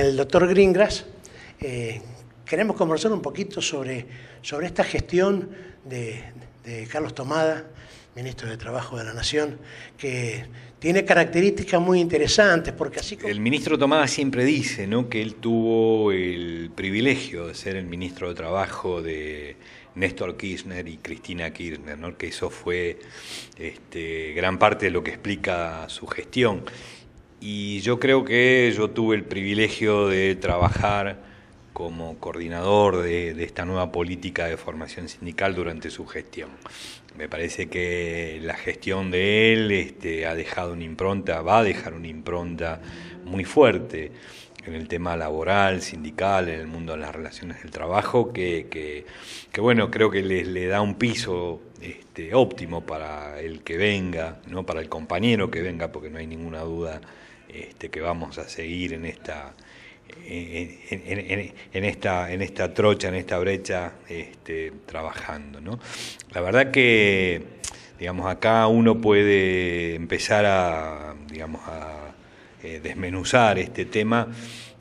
El doctor Gringras, eh, queremos conversar un poquito sobre, sobre esta gestión de, Carlos Tomada, ministro de Trabajo de la Nación, que tiene características muy interesantes, porque así como... El ministro Tomada siempre dice ¿no? que él tuvo el privilegio de ser el ministro de Trabajo de Néstor Kirchner y Cristina Kirchner, ¿no? que eso fue este, gran parte de lo que explica su gestión. Y yo creo que yo tuve el privilegio de trabajar como coordinador de, esta nueva política de formación sindical durante su gestión. Me parece que la gestión de él este, ha dejado una impronta, va a dejar una impronta muy fuerte en el tema laboral, sindical, en el mundo de las relaciones del trabajo, que, que, que bueno, creo que les le da un piso este, óptimo para el que venga, ¿no? para el compañero que venga, porque no hay ninguna duda este, que vamos a seguir en esta, en, en, esta, en esta trocha, en esta brecha, este, trabajando. La verdad que, digamos, acá uno puede empezar a, eh, desmenuzar este tema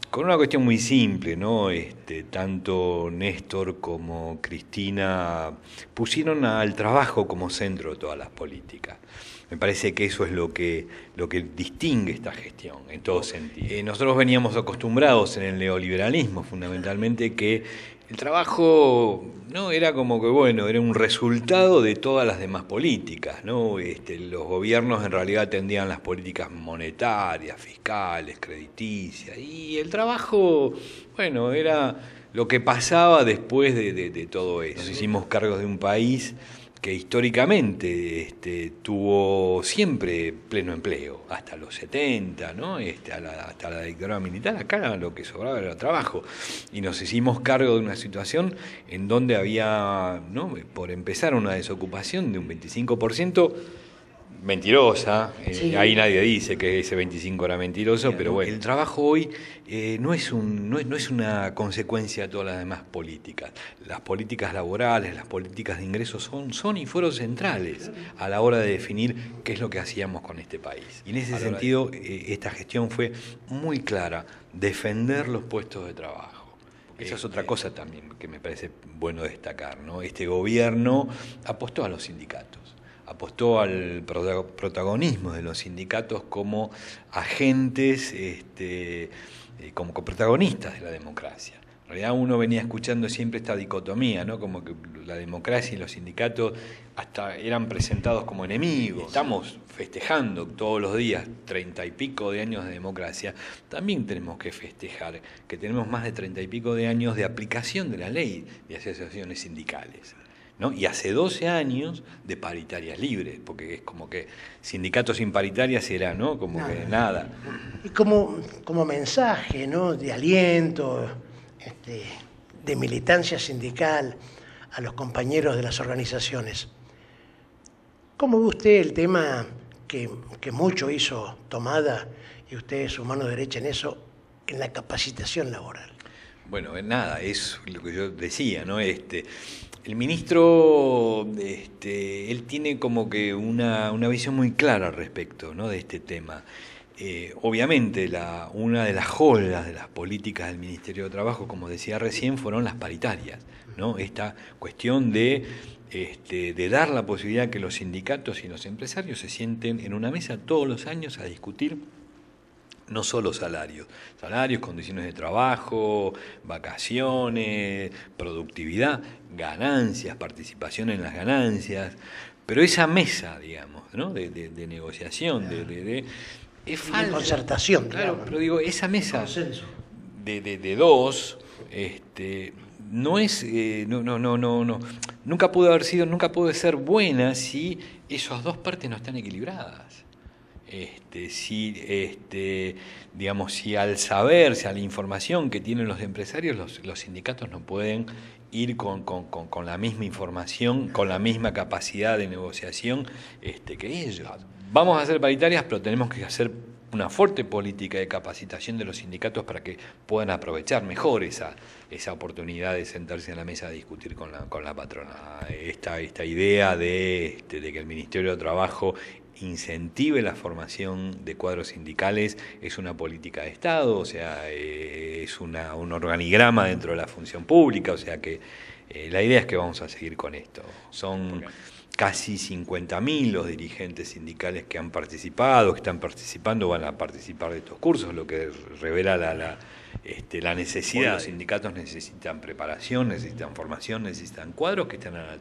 con una cuestión muy simple, ¿no? Este, tanto Néstor como Cristina pusieron al trabajo como centro de todas las políticas. Me parece que eso es lo que, lo que distingue esta gestión en todo sentido. Eh, nosotros veníamos acostumbrados en el neoliberalismo fundamentalmente que el trabajo no era como que bueno, era un resultado de todas las demás políticas, ¿no? Este, los gobiernos en realidad atendían las políticas monetarias, fiscales, crediticias y el trabajo, bueno, era lo que pasaba después de, todo eso. Nos hicimos cargo de un país que históricamente este, tuvo siempre pleno empleo, hasta los 70, ¿no? Este, hasta la dictadura militar, acá lo que sobraba era trabajo. Y nos hicimos cargo de una situación en donde había, ¿no? por empezar, una desocupación de un 25%, mentirosa, eh, ahí nadie dice que ese 25 era mentiroso, pero bueno. El trabajo hoy eh, no, es una consecuencia de todas las demás políticas. Las políticas laborales, las políticas de ingresos son, son y fueron centrales a la hora de definir qué es lo que hacíamos con este país. Y en ese sentido, eh, esta gestión fue muy clara, defender los puestos de trabajo. Esa es otra cosa también que me parece bueno destacar, ¿no? Este gobierno apostó a los sindicatos apostó al protagonismo de los sindicatos como agentes, este, eh, como protagonistas de la democracia. En realidad uno venía escuchando siempre esta dicotomía, ¿no? como que la democracia y los sindicatos hasta eran presentados como enemigos. Estamos festejando todos los días treinta y pico de años de democracia. También tenemos que festejar que tenemos más de treinta y pico de años de aplicación de la ley de asociaciones sindicales. Y hace 12 años de paritarias libres, porque es como que sindicatos sin paritarias era, ¿no? Como que nada. Y como, mensaje, De aliento, este, de militancia sindical a los compañeros de las organizaciones. ¿Cómo ve usted el tema que, que mucho hizo Tomada y usted es su mano derecha en eso, en la capacitación laboral? Bueno, eh, nada, es lo que yo decía, ¿no? Este, el ministro, este, él tiene como que una, visión muy clara al respecto, ¿no? De este tema. Eh, obviamente, la, una de las joyas de las políticas del Ministerio de Trabajo, como decía recién, fueron las paritarias, ¿no? Esta cuestión de este, de dar la posibilidad que los sindicatos y los empresarios se sienten en una mesa todos los años a discutir no solo salarios, salarios, condiciones de trabajo, vacaciones, productividad, ganancias, participación en las ganancias, pero esa mesa, digamos, ¿no? de, de negociación, de, de concertación, claro. Pero digo, esa mesa de, dos, este, no es, eh, no, no, no, no, no, nunca pudo haber sido, nunca pudo ser buena si esas dos partes no están equilibradas. Este, si, este, digamos, si al saberse, a la información que tienen los empresarios, los, sindicatos no pueden ir con, la misma información, con la misma capacidad de negociación este, que ellos. Vamos a hacer paritarias, pero tenemos que hacer una fuerte política de capacitación de los sindicatos para que puedan aprovechar mejor esa, esa oportunidad de sentarse en la mesa a discutir con la, patrona. Esta, esta idea de, este, de que el Ministerio de Trabajo incentive la formación de cuadros sindicales es una política de Estado, o sea, eh, es una, un organigrama dentro de la función pública, o sea que eh, la idea es que vamos a seguir con esto. Son casi 50.000 los dirigentes sindicales que han participado, que están participando, van a participar de estos cursos, lo que revela la, la, este, necesidad. Los sindicatos necesitan preparación, necesitan formación, necesitan cuadros que estén a la altura.